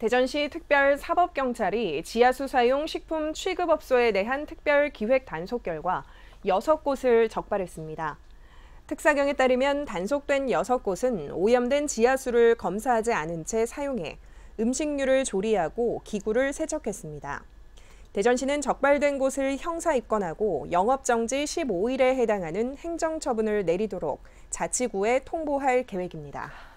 대전시 특별사법경찰이 지하수사용 식품 취급업소에 대한 특별 기획 단속 결과 6곳을 적발했습니다. 특사경에 따르면 단속된 6곳은 오염된 지하수를 검사하지 않은 채 사용해 음식류를 조리하고 기구를 세척했습니다. 대전시는 적발된 곳을 형사 입건하고 영업정지 15일에 해당하는 행정처분을 내리도록 자치구에 통보할 계획입니다.